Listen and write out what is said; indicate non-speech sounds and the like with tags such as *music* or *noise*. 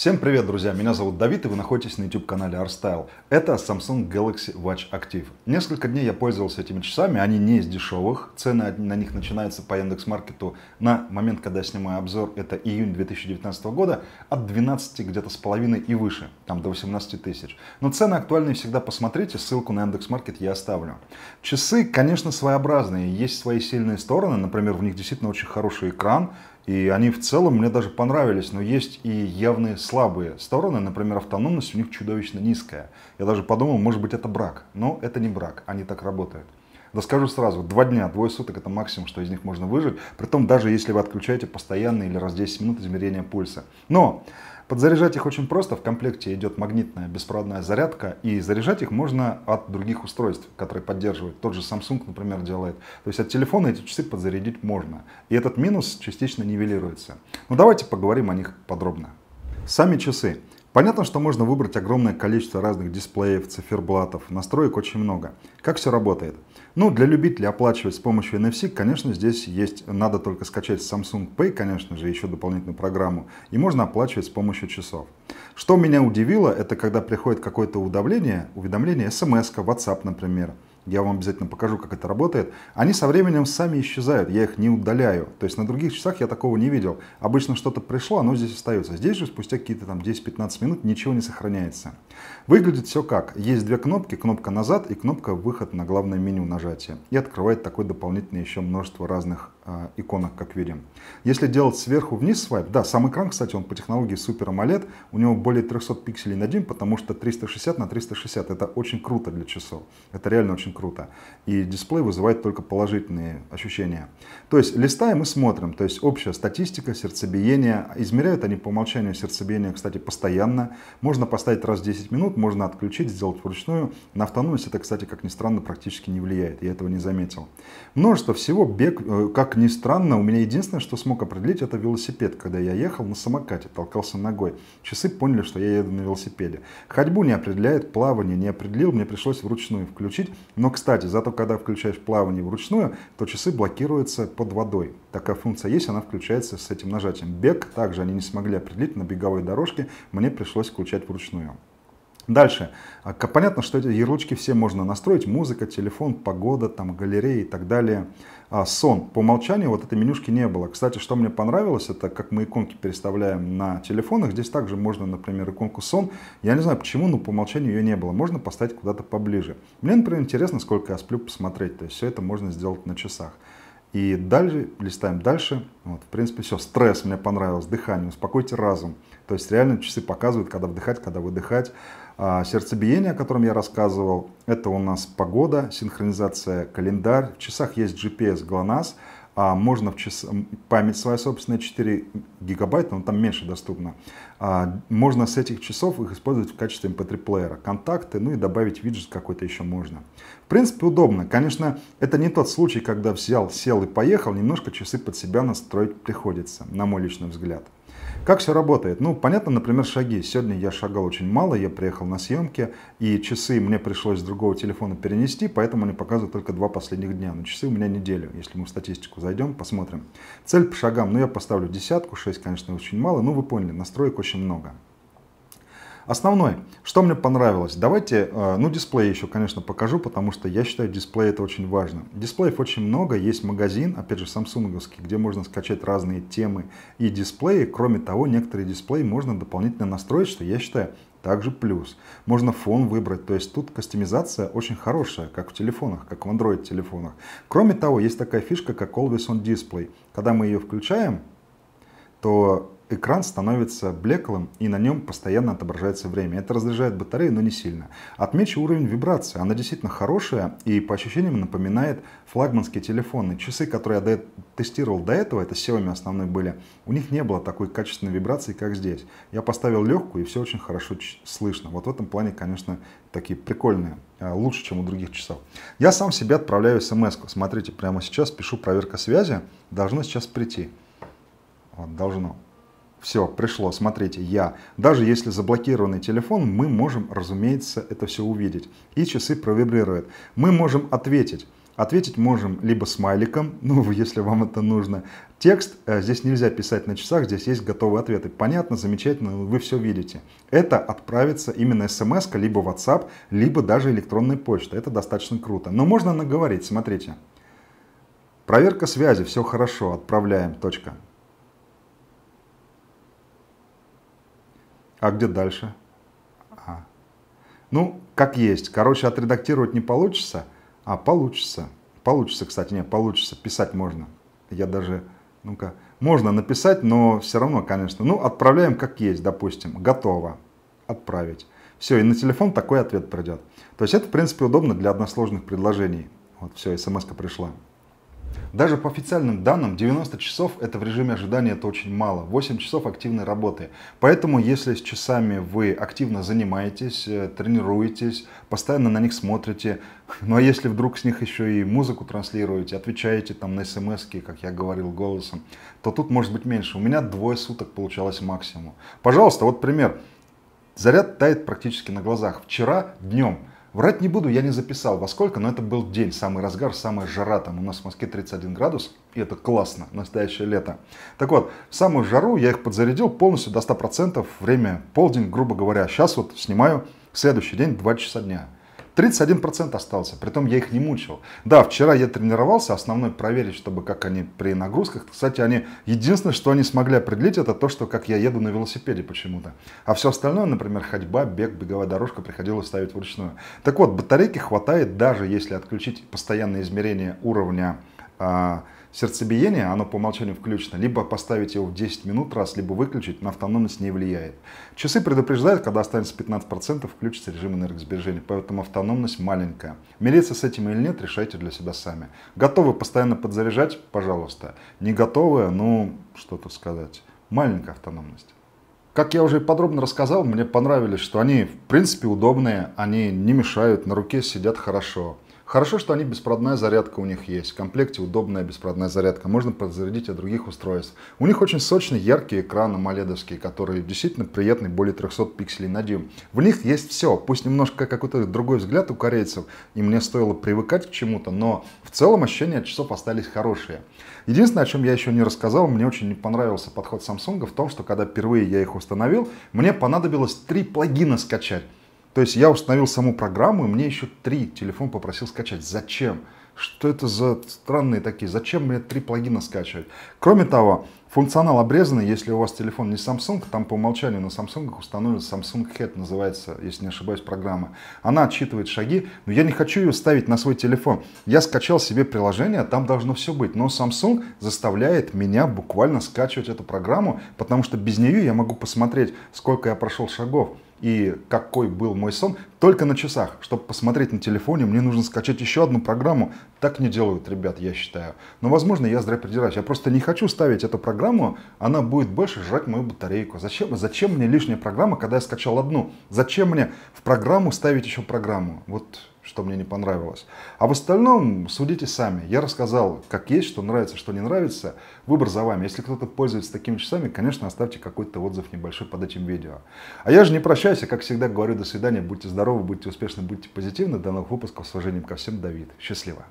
Всем привет, друзья! Меня зовут Давид, и вы находитесь на YouTube-канале Style. Это Samsung Galaxy Watch Active. Несколько дней я пользовался этими часами, они не из дешевых. Цены на них начинаются по Яндекс Маркету на момент, когда я снимаю обзор, это июнь 2019 года, от 12 где-то с половиной и выше, там до 18 тысяч. Но цены актуальные всегда посмотрите, ссылку на Яндекс Маркет, я оставлю. Часы, конечно, своеобразные, есть свои сильные стороны, например, в них действительно очень хороший экран, и они в целом мне даже понравились, но есть и явные слабые стороны. Например, автономность у них чудовищно низкая. Я даже подумал, может быть это брак. Но это не брак, они так работают. Да скажу сразу, два дня, двое суток это максимум, что из них можно выжить, притом даже если вы отключаете постоянно или раз в 10 минут измерения пульса. Но подзаряжать их очень просто, в комплекте идет магнитная беспроводная зарядка, и заряжать их можно от других устройств, которые поддерживают. Тот же Samsung, например, делает. То есть от телефона эти часы подзарядить можно. И этот минус частично нивелируется. Но давайте поговорим о них подробно. Сами часы. Понятно, что можно выбрать огромное количество разных дисплеев, циферблатов, настроек очень много. Как все работает? Ну, для любителей оплачивать с помощью NFC, конечно, здесь есть, надо только скачать Samsung Pay, конечно же, еще дополнительную программу, и можно оплачивать с помощью часов. Что меня удивило, это когда приходит какое-то уведомление, уведомление смс-ка, эм WhatsApp, например, я вам обязательно покажу, как это работает, они со временем сами исчезают, я их не удаляю. То есть на других часах я такого не видел. Обычно что-то пришло, оно здесь остается. Здесь же спустя какие-то там 10-15 минут ничего не сохраняется. Выглядит все как. Есть две кнопки, кнопка назад и кнопка выход на главное меню нажатия. И открывает такое дополнительное еще множество разных а, иконок, как видим. Если делать сверху вниз свайп, да, сам экран, кстати, он по технологии Super AMOLED, у него более 300 пикселей на дюйм, потому что 360 на 360, это очень круто для часов, это реально очень круто. И дисплей вызывает только положительные ощущения. То есть листаем и смотрим, то есть общая статистика, сердцебиение, измеряют они по умолчанию сердцебиение, кстати, постоянно. Можно поставить раз в 10 минут, можно отключить, сделать вручную. На автономность это, кстати, как ни странно, практически не влияет, я этого не заметил. Множество всего, бег, э, как ни странно, у меня единственное, что смог определить, это велосипед. Когда я ехал на самокате, толкался ногой. Часы поняли, что я еду на велосипеде. Ходьбу не определяет, плавание не определил, мне пришлось вручную включить. Но, кстати, зато когда включаешь плавание вручную, то часы блокируются под водой. Такая функция есть, она включается с этим нажатием. Бег также они не смогли определить на беговой дорожке, мне пришлось включать вручную. Дальше. А, понятно, что эти ярлычки все можно настроить. Музыка, телефон, погода, там, галереи и так далее. А, сон. По умолчанию вот этой менюшки не было. Кстати, что мне понравилось, это как мы иконки переставляем на телефонах. Здесь также можно, например, иконку сон. Я не знаю почему, но по умолчанию ее не было. Можно поставить куда-то поближе. Мне, например, интересно, сколько я сплю посмотреть. То есть все это можно сделать на часах. И дальше, листаем дальше. Вот, в принципе, все. Стресс мне понравилось, дыхание, успокойте разум. То есть реально часы показывают, когда вдыхать, когда выдыхать. А сердцебиение, о котором я рассказывал, это у нас погода, синхронизация, календарь. В часах есть GPS, ГЛОНАСС а можно в час... память своя собственная 4 гигабайта, но там меньше доступно. А, можно с этих часов их использовать в качестве mp3 эм плеера. Контакты, ну и добавить виджет какой-то еще можно. В принципе, удобно. Конечно, это не тот случай, когда взял, сел и поехал, немножко часы под себя настроить приходится, на мой личный взгляд. Как все работает? Ну, понятно, например, шаги. Сегодня я шагал очень мало, я приехал на съемки, и часы мне пришлось с другого телефона перенести, поэтому они показывают только два последних дня. Но часы у меня неделю, если мы в статистику зайдем, посмотрим. Цель по шагам, ну, я поставлю десятку, 6, конечно, очень мало, но вы поняли, настроек очень много. Основной, что мне понравилось, давайте, э, ну дисплей еще, конечно, покажу, потому что я считаю дисплей это очень важно. Дисплеев очень много, есть магазин, опять же, самсунговский, где можно скачать разные темы и дисплеи. Кроме того, некоторые дисплеи можно дополнительно настроить, что я считаю также плюс. Можно фон выбрать, то есть тут кастомизация очень хорошая, как в телефонах, как в Android телефонах. Кроме того, есть такая фишка, как Always On Display. Когда мы ее включаем, то экран становится блеклым и на нем постоянно отображается время. Это разряжает батарею, но не сильно. Отмечу уровень вибрации. Она действительно хорошая и по ощущениям напоминает флагманские телефоны. Часы, которые я тестировал до этого, это Xiaomi основные были, у них не было такой качественной вибрации, как здесь. Я поставил легкую и все очень хорошо слышно. Вот в этом плане, конечно, такие прикольные, э, лучше, чем у других часов. Я сам себе отправляю смс -ку. Смотрите, прямо сейчас пишу проверка связи, должна сейчас прийти. Вот, должно. Все, пришло, смотрите, я. Даже если заблокированный телефон, мы можем, разумеется, это все увидеть. И часы провибрируют. Мы можем ответить. Ответить можем либо смайликом, *laughs* ну, если вам это нужно. Текст э, здесь нельзя писать на часах, здесь есть готовые ответы. Понятно, замечательно, вы все видите. Это отправится именно смс либо WhatsApp, либо даже электронная почта. Это достаточно круто. Но можно наговорить, смотрите. Проверка связи, все хорошо, отправляем, точка. А где дальше? А. Ну, как есть. Короче, отредактировать не получится. А, получится. Получится, кстати. не получится. Писать можно. Я даже... Ну-ка. Можно написать, но все равно, конечно. Ну, отправляем как есть, допустим. Готово. Отправить. Все, и на телефон такой ответ придет. То есть это, в принципе, удобно для односложных предложений. Вот, все, смс пришла. Даже по официальным данным, 90 часов это в режиме ожидания это очень мало, 8 часов активной работы. Поэтому, если с часами вы активно занимаетесь, э, тренируетесь, постоянно на них смотрите, *laughs* ну а если вдруг с них еще и музыку транслируете, отвечаете там на смс как я говорил голосом, то тут может быть меньше. У меня двое суток получалось максимум. Пожалуйста, вот пример. Заряд тает практически на глазах. Вчера днем Врать не буду, я не записал во сколько, но это был день, самый разгар, самая жара. Там у нас в Москве 31 градус, и это классно, настоящее лето. Так вот, самую жару я их подзарядил полностью до 100%, время полдень, грубо говоря. Сейчас вот снимаю следующий день, 2 часа дня. 31% остался, притом я их не мучил. Да, вчера я тренировался, основной проверить, чтобы как они при нагрузках. Кстати, они единственное, что они смогли определить, это то, что как я еду на велосипеде почему-то. А все остальное, например, ходьба, бег, беговая дорожка приходилось ставить вручную. Так вот, батарейки хватает, даже если отключить постоянное измерение уровня э, сердцебиение, оно по умолчанию включено, либо поставить его в 10 минут раз, либо выключить, на автономность не влияет. Часы предупреждают, когда останется 15%, включится режим энергосбережения, поэтому автономность маленькая. Мириться с этим или нет, решайте для себя сами. Готовы постоянно подзаряжать? Пожалуйста. Не готовы? Ну, что тут сказать. Маленькая автономность. Как я уже подробно рассказал, мне понравились, что они в принципе удобные, они не мешают, на руке сидят хорошо. Хорошо, что они беспроводная зарядка у них есть. В комплекте удобная беспроводная зарядка. Можно подзарядить от других устройств. У них очень сочный, яркий экран, амоледовские, который действительно приятный, более 300 пикселей на дюйм. В них есть все. Пусть немножко какой-то другой взгляд у корейцев, и мне стоило привыкать к чему-то, но в целом ощущения от часов остались хорошие. Единственное, о чем я еще не рассказал, мне очень не понравился подход Samsung в том, что когда впервые я их установил, мне понадобилось три плагина скачать. То есть я установил саму программу, и мне еще три телефон попросил скачать. Зачем? Что это за странные такие? Зачем мне три плагина скачивать? Кроме того, функционал обрезанный, если у вас телефон не Samsung, там по умолчанию на Samsung установлен Samsung Head, называется, если не ошибаюсь, программа. Она отчитывает шаги, но я не хочу ее ставить на свой телефон. Я скачал себе приложение, там должно все быть, но Samsung заставляет меня буквально скачивать эту программу, потому что без нее я могу посмотреть, сколько я прошел шагов и какой был мой сон, только на часах. Чтобы посмотреть на телефоне, мне нужно скачать еще одну программу, так не делают ребят, я считаю. Но, возможно, я зря придираюсь. Я просто не хочу ставить эту программу, она будет больше жрать мою батарейку. Зачем, зачем мне лишняя программа, когда я скачал одну? Зачем мне в программу ставить еще программу? Вот что мне не понравилось. А в остальном судите сами. Я рассказал, как есть, что нравится, что не нравится. Выбор за вами. Если кто-то пользуется такими часами, конечно, оставьте какой-то отзыв небольшой под этим видео. А я же не прощаюсь, а как всегда говорю до свидания. Будьте здоровы, будьте успешны, будьте позитивны. До новых выпусков. С уважением ко всем, Давид. Счастливо.